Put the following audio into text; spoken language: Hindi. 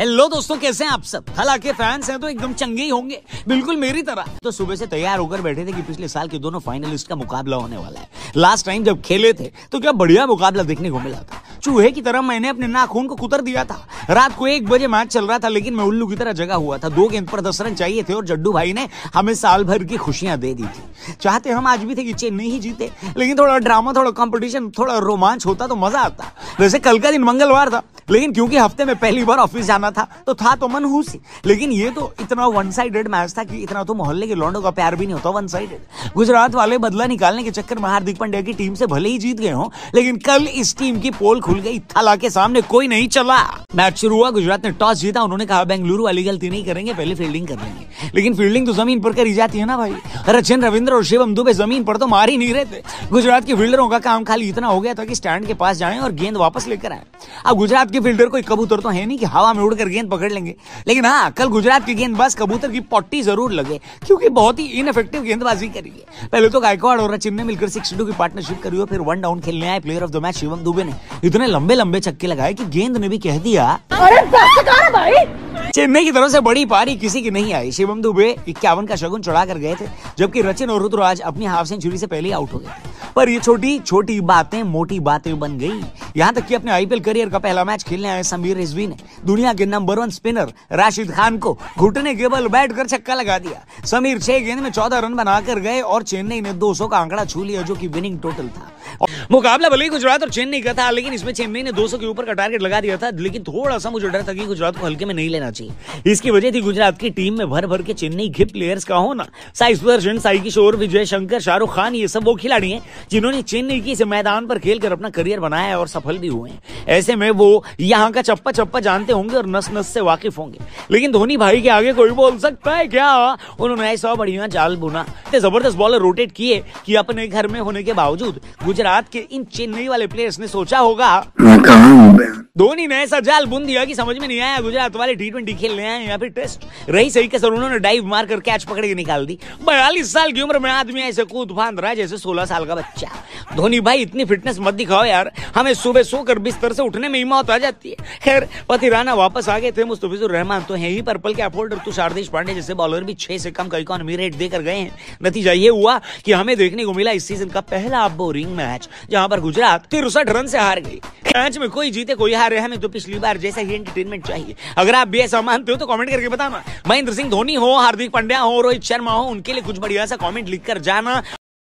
हेलो दोस्तों कैसे हैं आप सब हालांकि फैंस हैं तो एकदम चंगे ही होंगे बिल्कुल मेरी तरह तो सुबह से तैयार होकर बैठे थे कि पिछले साल के दोनों फाइनलिस्ट का मुकाबला होने वाला है लास्ट टाइम जब खेले थे तो क्या बढ़िया मुकाबला देखने को मिला था चूहे की तरह मैंने अपने नाखून को कुतर दिया था रात को एक बजे मैच चल रहा था लेकिन मैं उल्लू की तरह जगा हुआ था दो गेंद पर दस रन चाहिए थे और जड्डू भाई ने हमें साल भर की खुशियां दे दी थी चाहते हम आज भी थे कि चेन्नई ही जीते लेकिन थोड़ा ड्रामा थोड़ा कॉम्पिटिशन थोड़ा रोमांच होता तो मजा आता वैसे कल का दिन मंगलवार था लेकिन क्योंकि हफ्ते में पहली बार ऑफिस जाना था तो था तो मन ही लेकिन ये तो इतना वन साइडेड मैच था कि इतना तो मोहल्ले के लौंडों का प्यार भी नहीं होता वन साइडेड गुजरात वाले बदला निकालने के चक्कर में हार्दिक पांड्या की टीम से भले ही जीत गए हो लेकिन कल इस टीम की पोल खुल गई थला के सामने कोई नहीं चला मैच शुरू हुआ गुजरात ने टॉस जीता उन्होंने कहा बेंगलुरु वाली गलती नहीं करेंगे पहले फील्डिंग कर लेंगे लेकिन फील्डिंग तो जमीन पर करी जाती है ना भाई रचिन रविंद्र और शिवम दुबे जमीन पर तो मार ही नहीं रहे थे गुजरात के फील्डरों का काम खाली इतना हो गया था कि स्टैंड के पास जाए और गेंद वापस लेकर आए अब गुजरात के के फील्डर कोई कबूतर तो है नहीं कि हवा में उड़कर गेंद पकड़ लेंगे लेकिन हाँ कल गुजरात के गेंदबाज कबूतर की पट्टी जरूर लगे क्योंकि बहुत ही इनफेक्टिव गेंदबाजी करी है पहले तो गायकवाड़ और रचिन ने मिलकर सिक्स टू की पार्टनरशिप करी और फिर वन डाउन खेलने आए player of the match Shivam Dube ने इतने लंबे लंबे छक्के लगाए की गेंद ने भी कह दिया अरे भाई चेन्नई की तरफ से बड़ी पारी किसी की नहीं आई शिवम दुबे इक्यावन का शगुन चढ़ा कर गए थे जबकि रचिन और रुद्राज अपनी हाफ सेंचुरी से पहले आउट हो गए थे पर ये छोटी छोटी बातें मोटी बातें बन गई यहाँ तक कि अपने आईपीएल करियर का पहला मैच खेलने आए समीर रिजवी ने दुनिया के number one spinner Rashid Khan को घुटने के बल बैठ कर छक्का लगा दिया समीर छह गेंद में चौदह रन बनाकर गए और चेन्नई ने दो का आंकड़ा छू लिया जो की विनिंग टोटल था मुकाबला भले ही गुजरात और चेन्नई का था लेकिन इसमें चेन्नई ने 200 के ऊपर का टारगेट लगा दिया था लेकिन थोड़ा सा मुझे डर था कि गुजरात को हल्के में नहीं लेना चाहिए इसकी वजह थी गुजरात की टीम में भर भर के चेन्नई घिप प्लेयर्स का होना साई सुदर्शन साई किशोर विजय शंकर शाहरुख खान ये सब वो खिलाड़ी है जिन्होंने चेन्नई की इस मैदान पर खेल अपना करियर बनाया और सफल भी हुए हैं ऐसे में वो यहाँ का चप्पा चप्पा जानते होंगे और नस नस से वाकिफ होंगे लेकिन धोनी भाई के आगे कोई बोल सकता है क्या उन्होंने ऐसा बढ़िया जाल बुना जबरदस्त बॉलर रोटेट किए कि अपने घर में होने के बावजूद गुजरात के इन चेन्नई वाले प्लेयर्स ने सोचा होगा मैं कहा धोनी ने ऐसा जाल बुन दिया कि समझ में नहीं आया गुजरात वाले टी ट्वेंटी खेलने आए या फिर टेस्ट रही सही कसर उन्होंने डाइव कर कैच पकड़ के निकाल दी बयालीस साल की उम्र में आदमी ऐसे कूद फांद रहा जैसे सोलह साल का बच्चा धोनी भाई इतनी फिटनेस मत दिखाओ यार हमें सुबह सोकर बिस्तर से उठने में ही मौत आ जाती है खैर पति राना वापस आ गए थे मुस्तफिजुर रहमान तो है ही पर्पल के अफोर्डर तो शारदेश पांडे जैसे बॉलर भी छह से कम का इकोनॉमी रेट देकर गए हैं नतीजा ये हुआ कि हमें देखने को मिला इस सीजन का पहला बोरिंग मैच जहां पर गुजरात तिरसठ रन से हार गई मैच में कोई जीते कोई हारे हमें तो पिछली बार जैसा ही एंटरटेनमेंट चाहिए अगर आप भी ऐसा मानते हो तो कमेंट करके बताना महेंद्र सिंह धोनी हो हार्दिक पांड्या हो रोहित शर्मा हो उनके लिए कुछ बढ़िया सा कमेंट लिखकर जाना